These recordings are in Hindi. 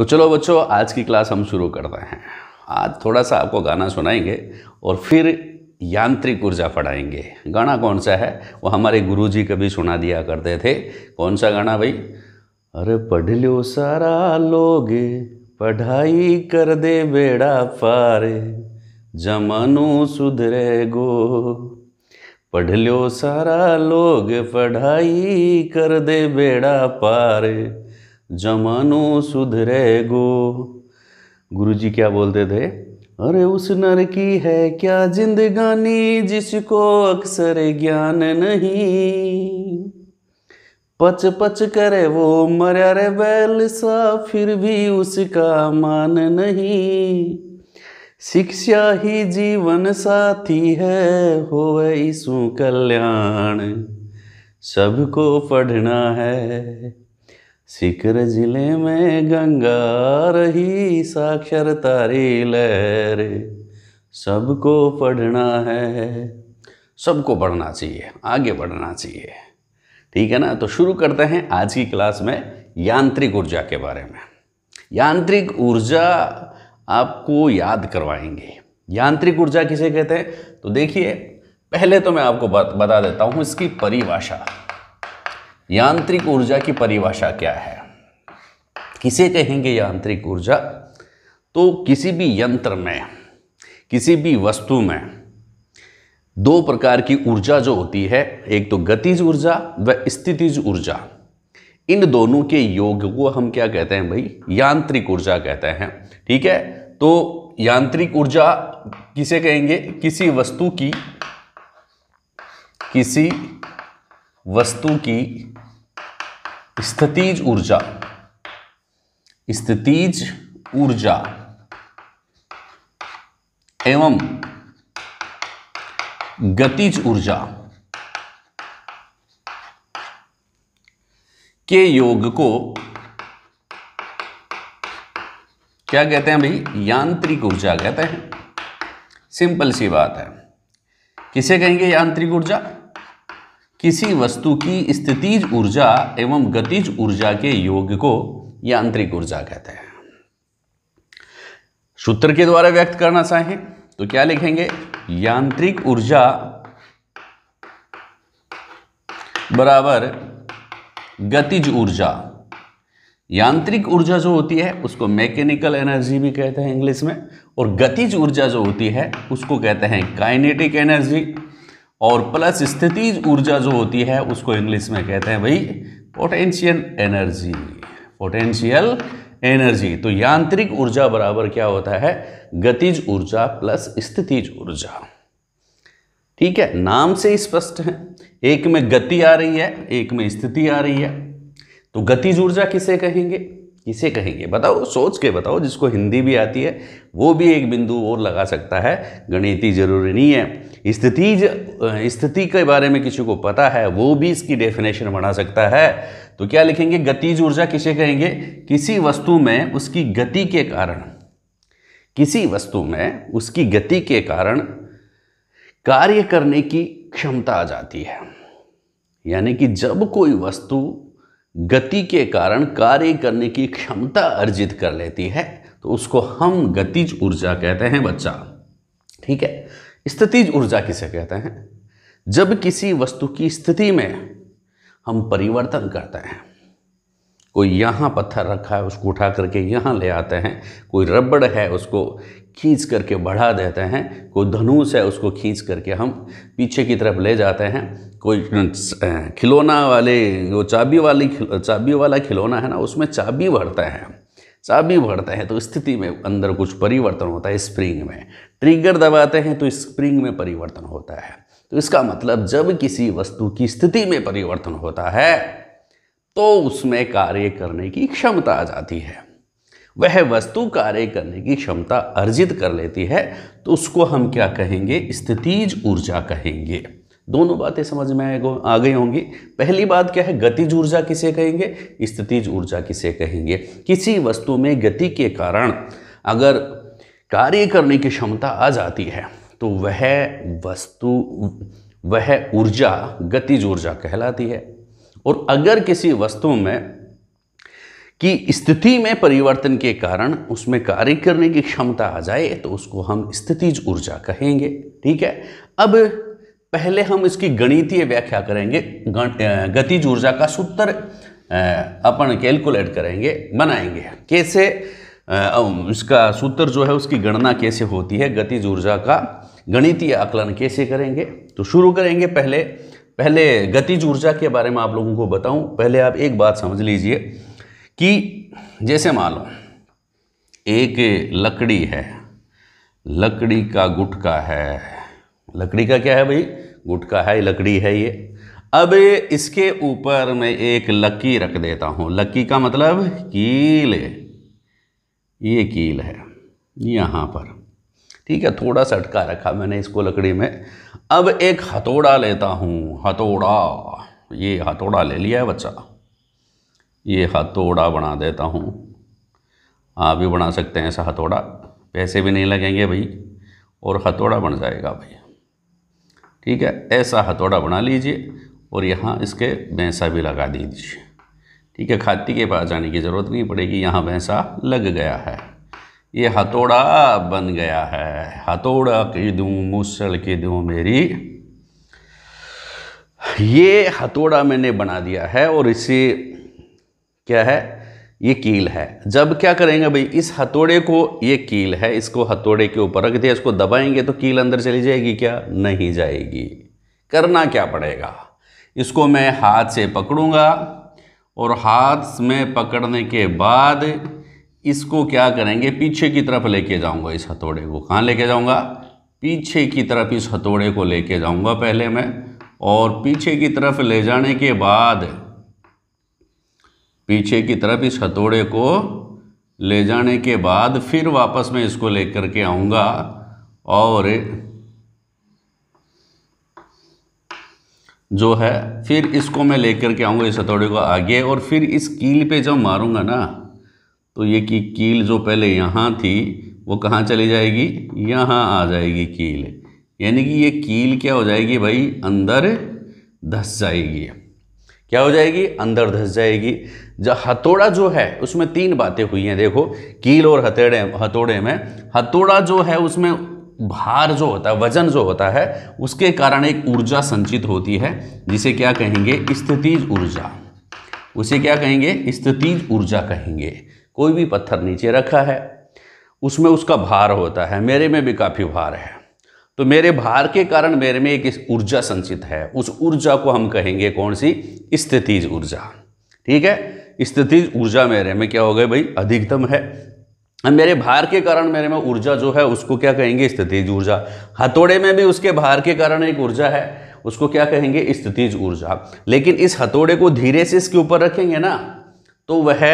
तो चलो बच्चों आज की क्लास हम शुरू करते हैं आज थोड़ा सा आपको गाना सुनाएंगे और फिर यांत्रिक ऊर्जा पढ़ाएंगे गाना कौन सा है वो हमारे गुरुजी कभी सुना दिया करते थे कौन सा गाना भाई अरे पढ़ लो सारा लोगे पढ़ाई कर दे बेड़ा पारे जमानो सुधरे गो पढ़ लो सारा लोग पढ़ाई कर दे बेड़ा पारे जमानो सुधरे गो गुरु जी क्या बोलते थे अरे उस नर की है क्या जिंदगानी जिसको अक्सर ज्ञान नहीं पच पच करे वो मरा रे बैल सा फिर भी उसका मान नहीं शिक्षा ही जीवन साथी है हो ईसु कल्याण सबको पढ़ना है सिकर जिले में गंगा रही साक्षर तारी लहरे सबको पढ़ना है सबको पढ़ना चाहिए आगे बढ़ना चाहिए ठीक है ना तो शुरू करते हैं आज की क्लास में यांत्रिक ऊर्जा के बारे में यांत्रिक ऊर्जा आपको याद करवाएंगे यांत्रिक ऊर्जा किसे कहते हैं तो देखिए पहले तो मैं आपको बता देता हूँ इसकी परिभाषा यांत्रिक ऊर्जा की परिभाषा क्या है किसे कहेंगे यांत्रिक ऊर्जा तो किसी भी यंत्र में किसी भी वस्तु में दो प्रकार की ऊर्जा जो होती है एक तो गतिज ऊर्जा व स्थितिज ऊर्जा इन दोनों के योग को हम क्या कहते हैं भाई यांत्रिक ऊर्जा कहते हैं ठीक है तो यांत्रिक ऊर्जा किसे कहेंगे किसी वस्तु की किसी वस्तु की स्थितिज ऊर्जा स्थितिज ऊर्जा एवं गतिज ऊर्जा के योग को क्या कहते हैं भाई यांत्रिक ऊर्जा कहते हैं सिंपल सी बात है किसे कहेंगे यांत्रिक ऊर्जा किसी वस्तु की स्थितिज ऊर्जा एवं गतिज ऊर्जा के योग को यांत्रिक ऊर्जा कहते हैं सूत्र के द्वारा व्यक्त करना चाहें तो क्या लिखेंगे यांत्रिक ऊर्जा बराबर गतिज ऊर्जा यांत्रिक ऊर्जा जो होती है उसको मैकेनिकल एनर्जी भी कहते हैं इंग्लिश में और गतिज ऊर्जा जो होती है उसको कहते हैं काइनेटिक एनर्जी और प्लस स्थितिज ऊर्जा जो होती है उसको इंग्लिश में कहते हैं भाई पोटेंशियल एनर्जी पोटेंशियल एनर्जी तो यांत्रिक ऊर्जा बराबर क्या होता है गतिज ऊर्जा प्लस स्थितिज ऊर्जा ठीक है नाम से स्पष्ट है एक में गति आ रही है एक में स्थिति आ रही है तो गतिज ऊर्जा किसे कहेंगे किसे कहेंगे बताओ सोच के बताओ जिसको हिंदी भी आती है वो भी एक बिंदु और लगा सकता है गणितीय जरूरी नहीं है स्थिति स्थिति के बारे में किसी को पता है वो भी इसकी डेफिनेशन बना सकता है तो क्या लिखेंगे गतिज ऊर्जा किसे कहेंगे किसी वस्तु में उसकी गति के कारण किसी वस्तु में उसकी गति के कारण कार्य करने की क्षमता आ जाती है यानी कि जब कोई वस्तु गति के कारण कार्य करने की क्षमता अर्जित कर लेती है तो उसको हम गतिज ऊर्जा कहते हैं बच्चा ठीक है स्थितिज ऊर्जा किसे कहते हैं जब किसी वस्तु की स्थिति में हम परिवर्तन करते हैं कोई यहाँ पत्थर रखा है उसको उठा करके यहाँ ले आते हैं कोई रबड़ है उसको खींच करके बढ़ा देते हैं कोई धनुष है उसको खींच करके हम पीछे की तरफ ले जाते हैं कोई खिलौना वाले वो चाबी वाली चाबी वाला खिलौना है ना उसमें चाबी भरते हैं चाबी भरते हैं तो स्थिति में अंदर कुछ परिवर्तन होता है स्प्रिंग में ट्रिगर दबाते हैं तो स्प्रिंग में परिवर्तन होता है तो इसका मतलब जब किसी वस्तु की स्थिति में परिवर्तन होता है तो उसमें कार्य करने की क्षमता आ जाती है वह वस्तु कार्य करने की क्षमता अर्जित कर लेती है तो उसको हम क्या कहेंगे स्थितिज ऊर्जा कहेंगे दोनों बातें समझ में आ गई होंगी पहली बात क्या है गतिज ऊर्जा किसे कहेंगे स्थितिज ऊर्जा किसे कहेंगे किसी वस्तु में गति के कारण अगर कार्य करने की क्षमता आ जाती है तो वह वस्तु वह ऊर्जा गतिज ऊर्जा कहलाती है और अगर किसी वस्तु में कि स्थिति में परिवर्तन के कारण उसमें कार्य करने की क्षमता आ जाए तो उसको हम स्थितिज ऊर्जा कहेंगे ठीक है अब पहले हम इसकी गणितीय व्याख्या करेंगे गतिज ऊर्जा का सूत्र अपन कैलकुलेट करेंगे बनाएंगे कैसे इसका सूत्र जो है उसकी गणना कैसे होती है गतिज ऊर्जा का गणितीय आकलन कैसे करेंगे तो शुरू करेंगे पहले पहले गतिज ऊर्जा के बारे में आप लोगों को बताऊं पहले आप एक बात समझ लीजिए कि जैसे मान लो एक लकड़ी है लकड़ी का गुटका है लकड़ी का क्या है भाई गुटका है लकड़ी है ये अब इसके ऊपर मैं एक लकी रख देता हूँ लकी का मतलब कील ये कील है यहाँ पर ठीक है थोड़ा सा अटका रखा मैंने इसको लकड़ी में अब एक हथौड़ा लेता हूँ हथौड़ा ये हथौड़ा ले लिया है बच्चा ये हथौड़ा बना देता हूँ आप भी बना सकते हैं ऐसा हथौड़ा पैसे भी नहीं लगेंगे भाई और हथौड़ा बन जाएगा भाई ठीक है ऐसा हथौड़ा बना लीजिए और यहाँ इसके भैंसा भी लगा दीजिए ठीक है खाती के पास जाने की ज़रूरत नहीं पड़ेगी यहाँ भैंसा लग गया है ये हथौड़ा बन गया है हथौड़ा की दूँ मुसल के दूँ मेरी ये हथौड़ा मैंने बना दिया है और इसे क्या है ये कील है जब क्या करेंगे भाई इस हथौड़े को ये कील है इसको हथौड़े के ऊपर रख दिया इसको दबाएंगे तो कील अंदर चली जाएगी क्या नहीं जाएगी करना क्या पड़ेगा इसको मैं हाथ से पकड़ूंगा और हाथ में पकड़ने के बाद इसको क्या करेंगे पीछे की तरफ लेके जाऊंगा इस हथौड़े को कहाँ लेके जाऊंगा पीछे की तरफ इस हथौड़े को लेके जाऊंगा पहले मैं और पीछे की तरफ ले जाने के बाद पीछे की तरफ इस हथौड़े को ले जाने के बाद फिर वापस मैं इसको लेकर के आऊँगा और जो है फिर इसको मैं लेकर के आऊँगा इस हथौड़े को आगे और फिर इस कील पे जब मारूँगा ना तो ये की कील जो पहले यहाँ थी वो कहाँ चली जाएगी यहाँ आ जाएगी कील यानी कि ये कील क्या हो जाएगी भाई अंदर धस जाएगी क्या हो जाएगी अंदर धस जाएगी जब हथौड़ा जो है उसमें तीन बातें हुई हैं देखो कील और हथेड़े हथौड़े में हथौड़ा जो है उसमें भार जो होता है वजन जो होता है उसके कारण एक ऊर्जा संचित होती है जिसे क्या कहेंगे स्थितिज ऊर्जा उसे क्या कहेंगे स्थितिज ऊर्जा कहेंगे कोई भी पत्थर नीचे रखा है उसमें उसका भार होता है मेरे में भी काफ़ी भार है तो मेरे भार के कारण मेरे में एक ऊर्जा संचित है उस ऊर्जा को हम कहेंगे कौन सी स्थितिज ऊर्जा ठीक है स्थितिज ऊर्जा मेरे में क्या हो गए भाई अधिकतम है मेरे भार के कारण मेरे में ऊर्जा जो है उसको क्या कहेंगे स्थितिज ऊर्जा हथौड़े में भी उसके भार के कारण एक ऊर्जा है उसको क्या कहेंगे स्थितिज ऊर्जा लेकिन इस हथौड़े को धीरे से इसके ऊपर रखेंगे ना तो वह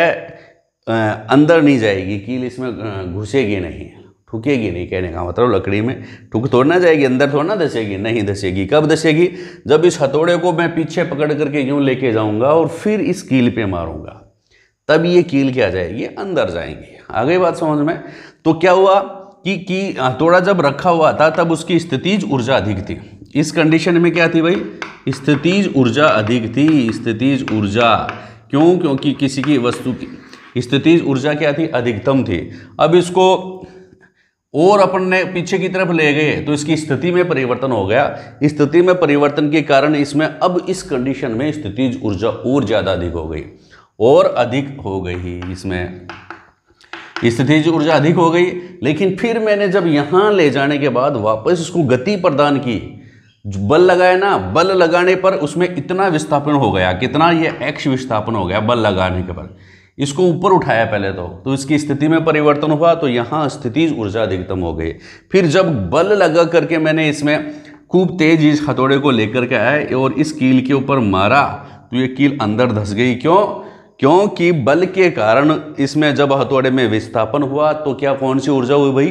अंदर नहीं जाएगी कील इसमें घुसेगी नहीं ठुकेगी नहीं कहने का मतलब लकड़ी में ठुक तोड़ ना जाएगी अंदर थोड़ ना धसेगी नहीं धसेगी कब धसेगी जब इस हथौड़े को मैं पीछे पकड़ करके यूँ लेके जाऊँगा और फिर इस कील पे मारूँगा तब ये कील क्या जाएगी अंदर जाएंगी आगे बात समझ में तो क्या हुआ कि कि हथौड़ा जब रखा हुआ था तब उसकी स्थितिज ऊर्जा अधिक थी इस कंडीशन में क्या थी भाई स्थितिज ऊर्जा अधिक थी स्थितिज ऊर्जा क्यों क्योंकि किसी की वस्तु की स्थितिज ऊर्जा क्या थी अधिकतम थी अब इसको और अपन ने पीछे की तरफ ले गए तो इसकी स्थिति में परिवर्तन हो गया स्थिति में परिवर्तन के कारण इसमें अब इस कंडीशन में स्थिति ऊर्जा और ज़्यादा अधिक हो गई और अधिक हो गई इसमें स्थिति ऊर्जा अधिक हो गई लेकिन फिर मैंने जब यहाँ ले जाने के बाद वापस उसको गति प्रदान की बल लगाया ना बल लगाने पर उसमें इतना विस्थापन हो गया कितना यह एक्स विस्थापन हो गया बल लगाने के बाद इसको ऊपर उठाया पहले तो तो इसकी स्थिति में परिवर्तन हुआ तो यहाँ स्थिति ऊर्जा अधिकतम हो गई फिर जब बल लगा करके मैंने इसमें खूब तेज इस हथौड़े को लेकर के आए और इस कील के ऊपर मारा तो ये कील अंदर धस गई क्यों क्योंकि बल के कारण इसमें जब हथौड़े में विस्थापन हुआ तो क्या कौन सी ऊर्जा हुई भाई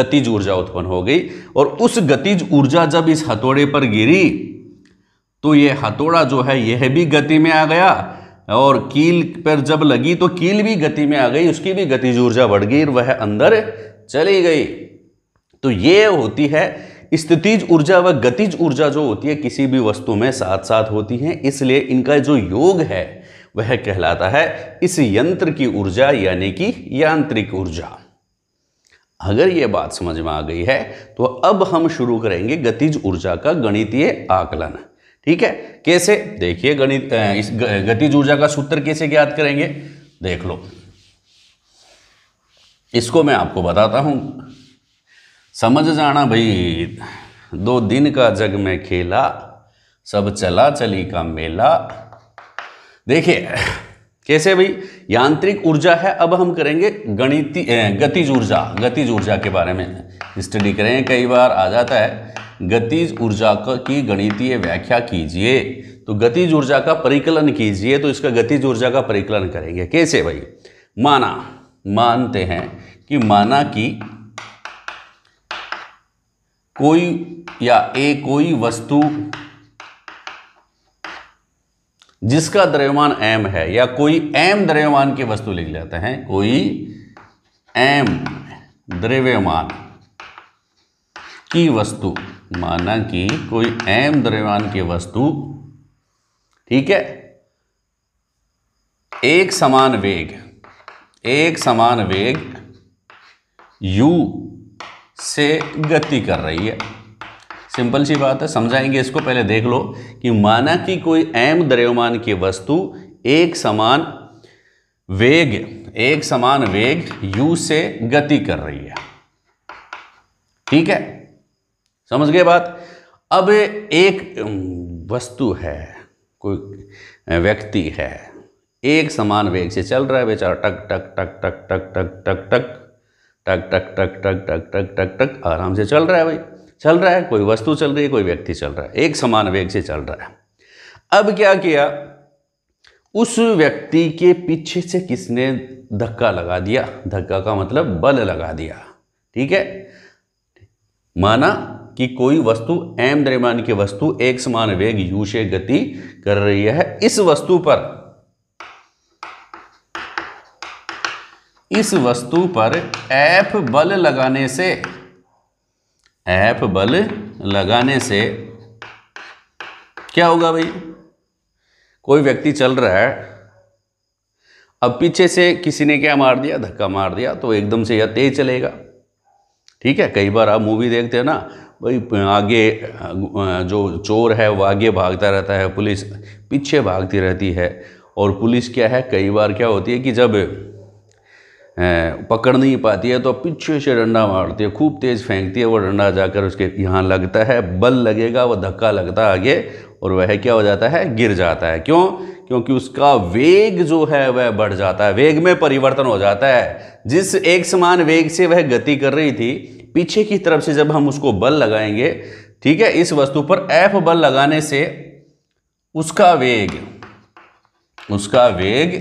गतिज ऊर्जा उत्पन्न हो गई और उस गतिज ऊर्जा जब इस हथौड़े पर गिरी तो ये हथौड़ा जो है यह भी गति में आ गया और कील पर जब लगी तो कील भी गति में आ गई उसकी भी गतिज ऊर्जा बढ़ गई और वह अंदर चली गई तो ये होती है स्थितिज ऊर्जा व गतिज ऊर्जा जो होती है किसी भी वस्तु में साथ साथ होती है इसलिए इनका जो योग है वह कहलाता है इस यंत्र की ऊर्जा यानी कि यांत्रिक ऊर्जा अगर ये बात समझ में आ गई है तो अब हम शुरू करेंगे गतिज ऊर्जा का गणितीय आकलन ठीक है कैसे देखिए गणित इस गतिज ऊर्जा का सूत्र कैसे ज्ञात करेंगे देख लो इसको मैं आपको बताता हूं समझ जाना भाई दो दिन का जग में खेला सब चला चली का मेला देखिए कैसे भाई यांत्रिक ऊर्जा है अब हम करेंगे गणिती गतिज ऊर्जा गतिज ऊर्जा के बारे में स्टडी करें कई बार आ जाता है गतिज ऊर्जा की गणितीय व्याख्या कीजिए तो गतिज ऊर्जा का परिकलन कीजिए तो इसका गतिज ऊर्जा का परिकलन करेंगे कैसे भाई माना मानते हैं कि माना कि कोई या एक कोई वस्तु जिसका द्रव्यमान एम है या कोई एम द्रव्यमान की वस्तु लिख लेते हैं कोई एम द्रव्यमान की वस्तु माना कि कोई एम द्रव्यमान की वस्तु ठीक है एक समान वेग एक समान वेग u से गति कर रही है सिंपल सी बात है समझाएंगे इसको पहले देख लो कि माना कि कोई एम द्रव्यमान की वस्तु एक समान वेग एक समान वेग u से गति कर रही है ठीक है समझ गए बात अब एक वस्तु है कोई व्यक्ति है एक समान वेग से चल रहा है बेचारा टक टक टक टक टक टक टक टक टक टक टक टक टक टक टक टक आराम से चल रहा है भाई चल रहा है कोई वस्तु चल रही है कोई व्यक्ति चल रहा है एक समान वेग से चल रहा है अब क्या किया उस व्यक्ति के पीछे से किसने धक्का लगा दिया धक्का का मतलब बल लगा दिया ठीक है माना कि कोई वस्तु एम द्रव्यमान की वस्तु एक समान वेग यू से गति कर रही है इस वस्तु पर इस वस्तु पर एफ बल लगाने से ऐप बल लगाने से क्या होगा भाई कोई व्यक्ति चल रहा है अब पीछे से किसी ने क्या मार दिया धक्का मार दिया तो एकदम से यह तेज चलेगा ठीक है कई बार आप मूवी देखते हैं ना भाई आगे जो चोर है वो आगे भागता रहता है पुलिस पीछे भागती रहती है और पुलिस क्या है कई बार क्या होती है कि जब पकड़ नहीं पाती है तो पीछे से डंडा मारती है खूब तेज़ फेंकती है वो डंडा जाकर उसके यहाँ लगता है बल लगेगा वो धक्का लगता है आगे और वह क्या हो जाता है गिर जाता है क्यों क्योंकि उसका वेग जो है वह बढ़ जाता है वेग में परिवर्तन हो जाता है जिस एक समान वेग से वह गति कर रही थी पीछे की तरफ से जब हम उसको बल लगाएंगे ठीक है इस वस्तु पर एफ बल लगाने से उसका वेग उसका वेग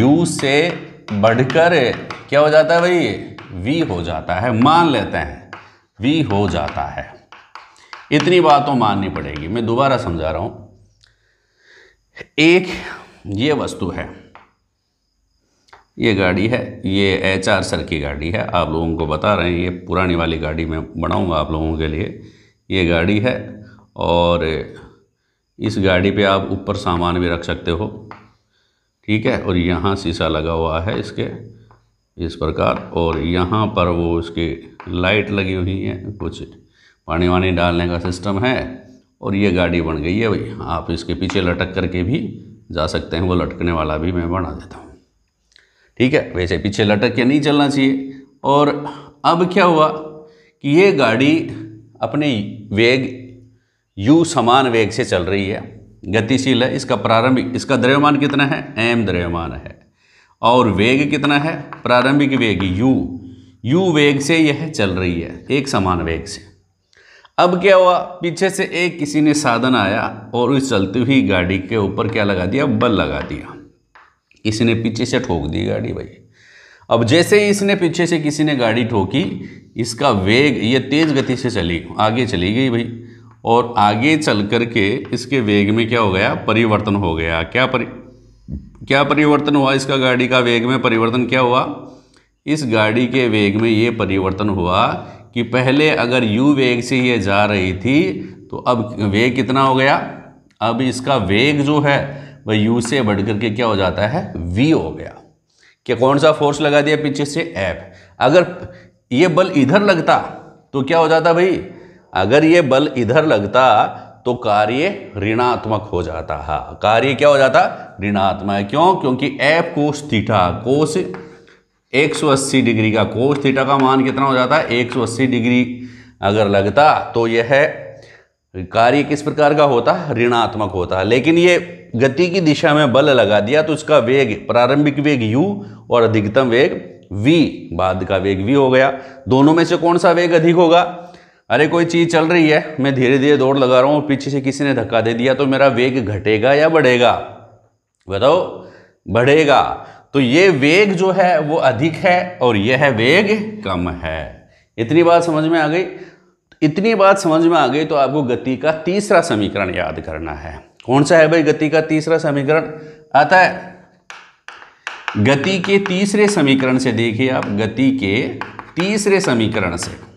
यू से बढ़कर क्या हो जाता है भाई वी हो जाता है मान लेते हैं वी हो जाता है इतनी बात तो माननी पड़ेगी मैं दोबारा समझा रहा हूँ एक ये वस्तु है ये गाड़ी है ये एच आर सर की गाड़ी है आप लोगों को बता रहे हैं ये पुरानी वाली गाड़ी मैं बनाऊंगा आप लोगों के लिए ये गाड़ी है और इस गाड़ी पे आप ऊपर सामान भी रख सकते हो ठीक है और यहाँ शीशा लगा हुआ है इसके इस प्रकार और यहाँ पर वो इसके लाइट लगी हुई है कुछ पानी वानी डालने का सिस्टम है और ये गाड़ी बन गई है भाई आप इसके पीछे लटक करके भी जा सकते हैं वो लटकने वाला भी मैं बना देता हूँ ठीक है वैसे पीछे लटक के नहीं चलना चाहिए और अब क्या हुआ कि ये गाड़ी अपने वेग यू समान वेग से चल रही है गतिशील है इसका प्रारंभिक इसका द्रव्यमान कितना है एम द्रव्यमान है और वेग कितना है प्रारंभिक वेग यू यू वेग से यह चल रही है एक समान वेग से अब क्या हुआ पीछे से एक किसी ने साधन आया और उस चलती हुई गाड़ी के ऊपर क्या लगा दिया बल लगा दिया किसी ने पीछे से ठोक दी गाड़ी भाई अब जैसे ही इसने पीछे से किसी ने गाड़ी ठोकी इसका वेग ये तेज़ गति से चली आगे चली गई भाई और आगे चल कर के इसके वेग में क्या हो गया परिवर्तन हो गया क्या परि क्या परिवर्तन हुआ इसका गाड़ी का वेग में परिवर्तन क्या हुआ इस गाड़ी के वेग में ये परिवर्तन हुआ कि पहले अगर यू वेग से ये जा रही थी तो अब वेग कितना हो गया अब इसका वेग जो है वह यू से बढ़ करके क्या हो जाता है वी हो गया क्या कौन सा फोर्स लगा दिया पीछे से एफ अगर ये बल इधर लगता तो क्या हो जाता भाई अगर ये बल इधर लगता तो कार्य ऋणात्मक हो जाता है हाँ, कार्य क्या हो जाता ऋणात्मक क्यों क्योंकि F cos theta cos 180 degree का कोस थीटा का मान कितना हो जाता है 180 डिग्री अगर लगता तो यह कार्य किस प्रकार का होता ऋणात्मक होता है लेकिन ये गति की दिशा में बल लगा दिया तो उसका वेग प्रारंभिक वेग यू और अधिकतम वेग वी बाद का वेग वी हो गया दोनों में से कौन सा वेग अधिक होगा अरे कोई चीज़ चल रही है मैं धीरे धीरे दौड़ लगा रहा हूँ पीछे से किसी ने धक्का दे दिया तो मेरा वेग घटेगा या बढ़ेगा बताओ बढ़ेगा तो ये वेग जो है वो अधिक है और यह है वेग कम है इतनी बात समझ में आ गई इतनी बात समझ में आ गई तो आपको गति का तीसरा समीकरण याद करना है कौन सा है भाई गति का तीसरा समीकरण आता है गति के तीसरे समीकरण से देखिए आप गति के तीसरे समीकरण से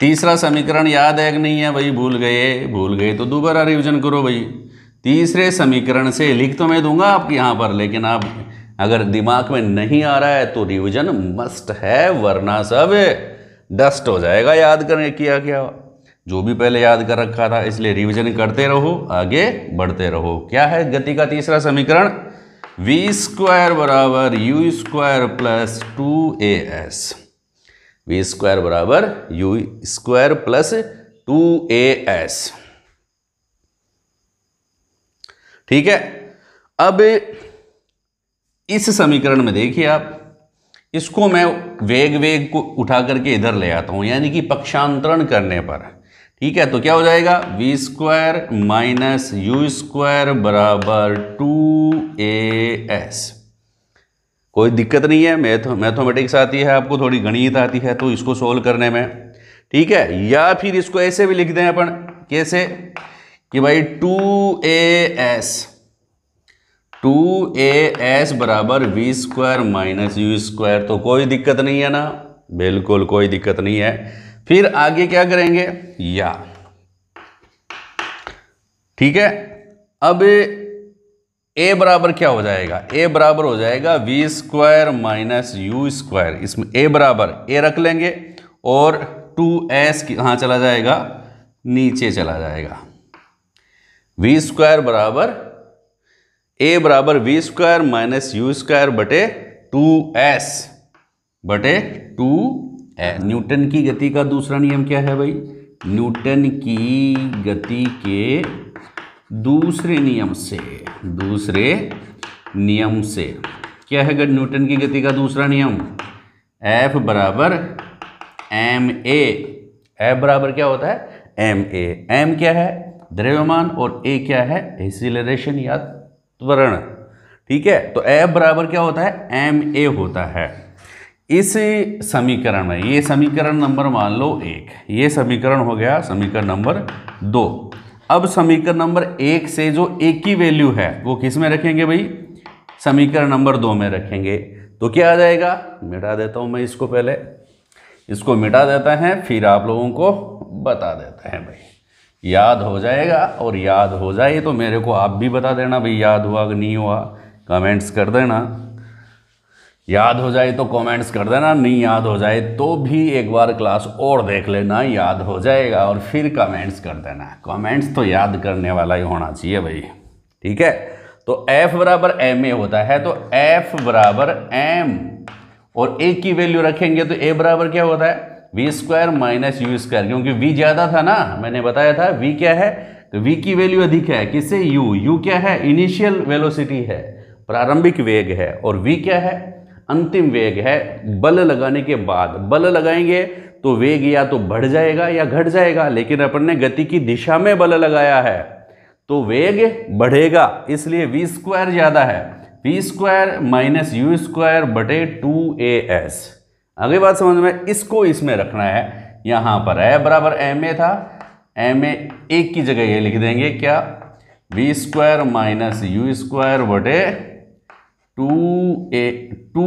तीसरा समीकरण याद है कि नहीं है भाई भूल गए भूल गए तो दोबारा रिविजन करो भाई तीसरे समीकरण से लिख तो मैं दूंगा आपके यहाँ पर लेकिन आप अगर दिमाग में नहीं आ रहा है तो रिविजन मस्ट है वरना सब डस्ट हो जाएगा याद करने किया क्या जो भी पहले याद कर रखा था इसलिए रिविजन करते रहो आगे बढ़ते रहो क्या है गति का तीसरा समीकरण वी स्क्वायर बराबर u square plus two a s v square बराबर u square plus two a s ठीक है अब इस समीकरण में देखिए आप इसको मैं वेग वेग को उठा करके इधर ले आता हूं यानी कि पक्षांतरण करने पर ठीक है तो क्या हो जाएगा v square minus u square बराबर टू ए एस कोई दिक्कत नहीं है मैथ मैथोमेटिक्स आती है आपको थोड़ी गणित आती है तो इसको सोल्व करने में ठीक है या फिर इसको ऐसे भी लिख दें अपन कैसे कि भाई two a s two a s बराबर v square minus u square तो कोई दिक्कत नहीं है ना बिल्कुल कोई दिक्कत नहीं है फिर आगे क्या करेंगे या ठीक है अब ए बराबर क्या हो जाएगा ए बराबर हो जाएगा v square minus u square इसमें ए बराबर ए रख लेंगे और टू एस कहाँ चला जाएगा नीचे चला जाएगा वी स्क्वायर बराबर ए बराबर v square minus u square बटे टू एस बटे टू ए न्यूटन की गति का दूसरा नियम क्या है भाई न्यूटन की गति के दूसरे नियम से दूसरे नियम से क्या है न्यूटन की गति का दूसरा नियम F बराबर एम ए एफ बराबर क्या होता है एम ए एम क्या है द्रव्यमान और ए क्या है एसिलरेशन या त्वरण ठीक है तो एफ बराबर क्या होता है एम ए होता है इस समीकरण में ये समीकरण नंबर मान लो एक ये समीकरण हो गया समीकरण नंबर दो अब समीकरण नंबर एक से जो एक की वैल्यू है वो किस में रखेंगे भाई समीकरण नंबर दो में रखेंगे तो क्या आ जाएगा मिटा देता हूँ मैं इसको पहले इसको मिटा देता है फिर आप लोगों को बता देता है भाई याद हो जाएगा और याद हो जाए तो मेरे को आप भी बता देना भाई याद हुआ कि नहीं हुआ कमेंट्स कर देना याद हो जाए तो कमेंट्स कर देना नहीं याद हो जाए तो भी एक बार क्लास और देख लेना याद हो जाएगा और फिर कमेंट्स कर देना कमेंट्स तो याद करने वाला ही होना चाहिए भाई ठीक है तो F बराबर एम ए होता है तो F बराबर एम और ए की वैल्यू रखेंगे तो ए बराबर क्या होता है v square minus u square क्योंकि वी ज़्यादा था ना मैंने बताया था वी क्या है तो वी की वैल्यू अधिक है किससे यू यू क्या है इनिशियल वेलोसिटी है प्रारंभिक वेग है और वी क्या है अंतिम वेग है बल लगाने के बाद बल लगाएंगे तो वेग या तो बढ़ जाएगा या घट जाएगा लेकिन अपन ने गति की दिशा में बल लगाया है तो वेग बढ़ेगा इसलिए वी स्क्वायर ज़्यादा है v square minus u square बटे टू ए एस आगे बात समझ में इसको इसमें रखना है यहां पर है बराबर एम ए था एम ए एक की जगह ये लिख देंगे क्या v square minus u square बटे टू ए टू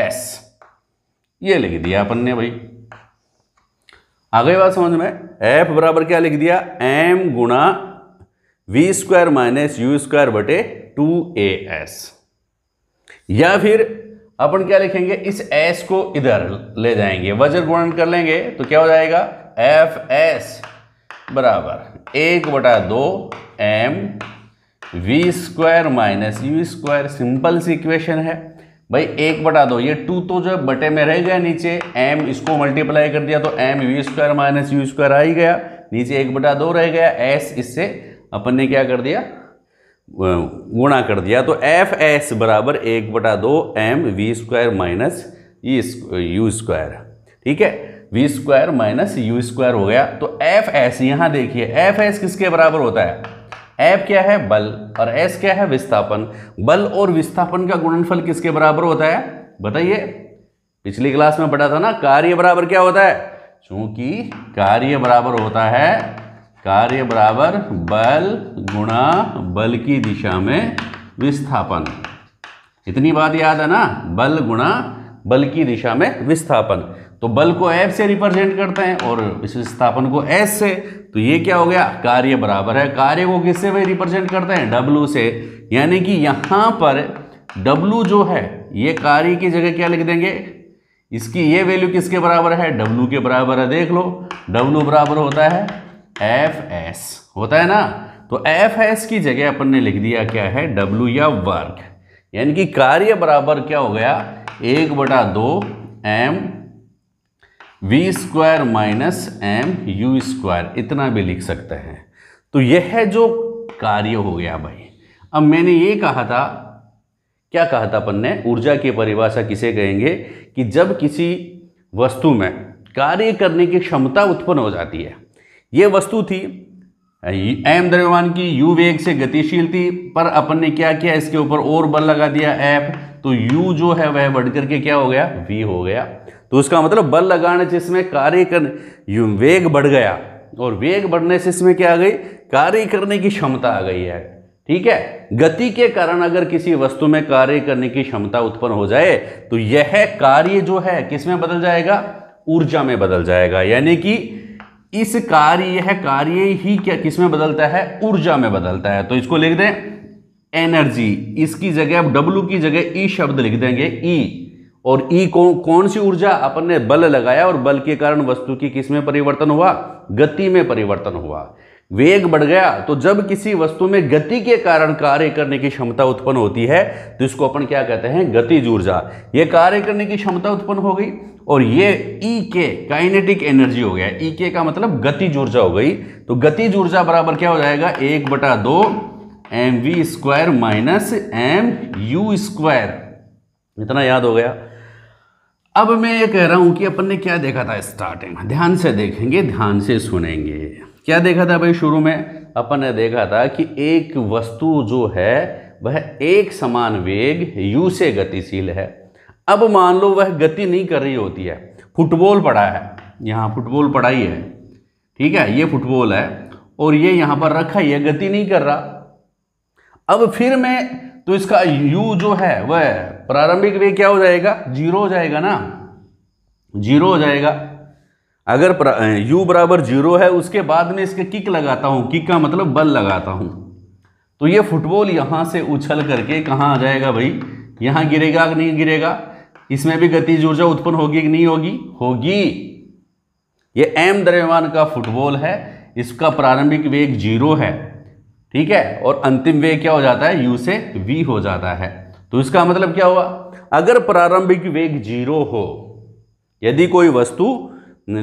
एस ये लिख दिया अपन ने भाई आगे बात समझ में एफ बराबर क्या लिख दिया एम गुणा v square minus u square बटे टू ए एस या फिर अपन क्या लिखेंगे इस एस को इधर ले जाएंगे वजन गुणन कर लेंगे तो क्या हो जाएगा एफ एस बराबर एक बटा दो m v square minus u square simple सी इक्वेशन है भाई एक बटा दो ये टू तो जो है बटे में रह गया नीचे एम इसको मल्टीप्लाई कर दिया तो m v square minus u square आ ही गया नीचे एक बटा दो रह गया एस इससे अपन ने क्या कर दिया गुणा कर दिया तो एफ एस बराबर एक बटा दो m v square minus u square ठीक है v square minus u square हो गया तो एफ एस यहाँ देखिए एफ एस किसके बराबर होता है एफ क्या है बल और एस क्या है विस्थापन बल और विस्थापन का गुणनफल किसके बराबर होता है बताइए पिछली क्लास में पढ़ा था ना कार्य बराबर क्या होता है चूंकि कार्य बराबर होता है कार्य बराबर बल गुणा बल की दिशा में विस्थापन इतनी बात याद है ना बल गुणा बल की दिशा में विस्थापन तो बल को एफ से रिप्रेजेंट करते हैं और इस को एस से तो ये क्या हो गया कार्य बराबर है कार्य को किससे भी रिप्रेजेंट करते हैं डब्लू से यानी कि यहाँ पर डब्लू जो है ये कार्य की जगह क्या लिख देंगे इसकी ये वैल्यू किसके बराबर है डब्लू के बराबर है देख लो डब्लू बराबर होता है एफ एस होता है ना तो एफ एस की जगह अपन ने लिख दिया क्या है डब्लू या वर्क यानी कि कार्य बराबर क्या हो गया एक बटा दो m v square minus m u square इतना भी लिख सकते हैं तो यह है जो कार्य हो गया भाई अब मैंने ये कहा था क्या कहा था अपन ने ऊर्जा की परिभाषा किसे कहेंगे कि जब किसी वस्तु में कार्य करने की क्षमता उत्पन्न हो जाती है यह वस्तु थी एम द्रव्यमान की यू वेग से गतिशील थी पर अपन ने क्या किया इसके ऊपर और बल लगा दिया एप तो यू जो है वह बढ़ करके क्या हो गया वी हो गया तो उसका मतलब बल लगाने से इसमें कार्य करने वेग बढ़ गया और वेग बढ़ने से इसमें क्या आ गई कार्य करने की क्षमता आ गई है ठीक है गति के कारण अगर किसी वस्तु में कार्य करने की क्षमता उत्पन्न हो जाए तो यह कार्य जो है किसमें बदल जाएगा ऊर्जा में बदल जाएगा यानी कि इस कार्य यह कार्य ही क्या किसमें बदलता है ऊर्जा में बदलता है तो इसको लिख दें एनर्जी इसकी जगह अब डब्ल्यू की जगह ई e शब्द लिख देंगे ई e। और ई कौन कौन सी ऊर्जा अपन ने बल लगाया और बल के कारण वस्तु की किस में परिवर्तन हुआ गति में परिवर्तन हुआ वेग बढ़ गया तो जब किसी वस्तु में गति के कारण कार्य करने की क्षमता उत्पन्न होती है तो इसको अपन क्या कहते हैं गतिज ऊर्जा ये कार्य करने की क्षमता उत्पन्न हो गई और ये ई के काइनेटिक एनर्जी हो गया ई e के का मतलब गतिज ऊर्जा हो गई तो गतिज ऊर्जा बराबर क्या हो जाएगा एक बटा दो m v square minus m u square इतना याद हो गया अब मैं ये कह रहा हूं कि अपन ने क्या देखा था स्टार्टिंग में ध्यान से देखेंगे ध्यान से सुनेंगे क्या देखा था भाई शुरू में अपन ने देखा था कि एक वस्तु जो है वह एक समान वेग यू से गतिशील है अब मान लो वह गति नहीं कर रही होती है फुटबॉल पड़ा है यहाँ फुटबॉल पड़ा ही है ठीक है ये फुटबॉल है और ये यहाँ पर रखा ही है गति नहीं कर रहा अब फिर मैं तो इसका u जो है वह प्रारंभिक वेग क्या हो जाएगा जीरो हो जाएगा ना जीरो हो जाएगा अगर u बराबर जीरो है उसके बाद में इसके किक लगाता हूं किक का मतलब बल लगाता हूं तो ये फुटबॉल यहां से उछल करके कहा आ जाएगा भाई यहां गिरेगा कि नहीं गिरेगा इसमें भी गतिज ऊर्जा उत्पन्न होगी कि नहीं होगी होगी ये एम द्रव्यमान का फुटबॉल है इसका प्रारंभिक वेग जीरो है ठीक है और अंतिम वे क्या हो जाता है यू से वी हो जाता है तो इसका मतलब क्या हुआ अगर प्रारंभिक वेग जीरो हो यदि कोई वस्तु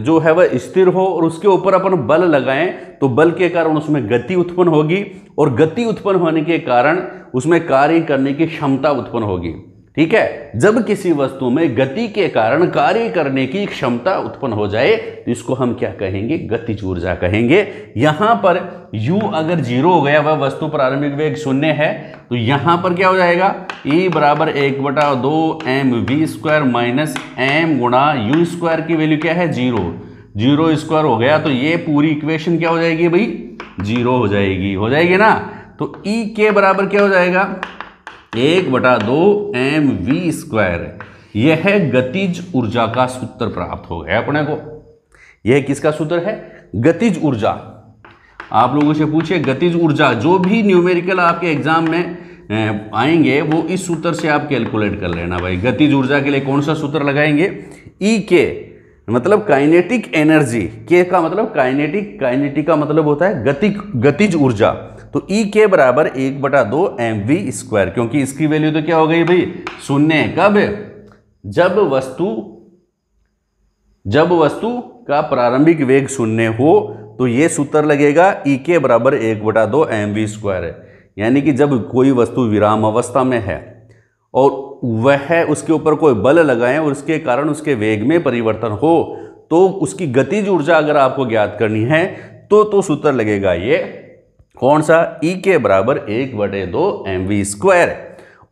जो है वह स्थिर हो और उसके ऊपर अपन बल लगाएं तो बल के कारण उसमें गति उत्पन्न होगी और गति उत्पन्न होने के कारण उसमें कार्य करने की क्षमता उत्पन्न होगी ठीक है जब किसी वस्तु में गति के कारण कार्य करने की क्षमता उत्पन्न हो जाए तो इसको हम क्या कहेंगे गतिज ऊर्जा कहेंगे यहां पर u अगर जीरो हो गया वह वस्तु प्रारंभिक वेग शून्य है तो यहां पर क्या हो जाएगा e बराबर एक बटा दो m v square minus m गुणा यू स्क्वायर की वैल्यू क्या है जीरो जीरो स्क्वायर हो गया तो ये पूरी इक्वेशन क्या हो जाएगी भाई जीरो हो जाएगी हो जाएगी ना तो ई e के बराबर क्या हो जाएगा एक बटा दो एम वी स्क्वायर यह है गतिज ऊर्जा का सूत्र प्राप्त हो गया अपने को यह किसका सूत्र है गतिज ऊर्जा आप लोगों से पूछे गतिज ऊर्जा जो भी न्यूमेरिकल आपके एग्जाम में आएंगे वो इस सूत्र से आप कैलकुलेट कर लेना भाई गतिज ऊर्जा के लिए कौन सा सूत्र लगाएंगे ई e के मतलब काइनेटिक एनर्जी के का मतलब काइनेटिक काइनेटिक का मतलब होता है गतिक गतिज ऊर्जा तो ई e के बराबर एक बटा दो एम वी स्क्वायर क्योंकि इसकी वैल्यू तो क्या हो गई भाई शून्य कब जब वस्तु जब वस्तु का प्रारंभिक वेग शून्य हो तो ये सूत्र लगेगा ई e के बराबर एक बटा दो एम वी स्क्वायर है यानी कि जब कोई वस्तु विराम अवस्था में है और वह उसके ऊपर कोई बल लगाएं और उसके कारण उसके वेग में परिवर्तन हो तो उसकी गतिज ऊर्जा अगर आपको ज्ञात करनी है तो तो सूत्र लगेगा ये कौन सा ई e के बराबर एक बटे दो एम वी स्क्वायर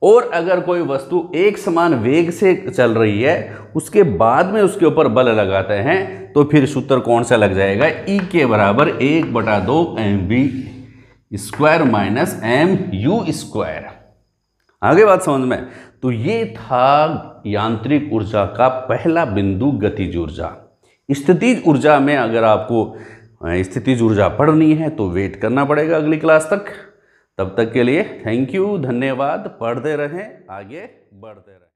और अगर कोई वस्तु एक समान वेग से चल रही है उसके बाद में उसके ऊपर बल लगाते हैं तो फिर सूत्र कौन सा लग जाएगा ई e के बराबर एक बटा दो m v square minus m u square आगे बात समझ में तो ये था यांत्रिक ऊर्जा का पहला बिंदु गतिज ऊर्जा स्थितिज ऊर्जा में अगर आपको हाँ, स्थिति ऊर्जा पढ़नी है तो वेट करना पड़ेगा अगली क्लास तक तब तक के लिए थैंक यू धन्यवाद पढ़ते रहें आगे बढ़ते रहें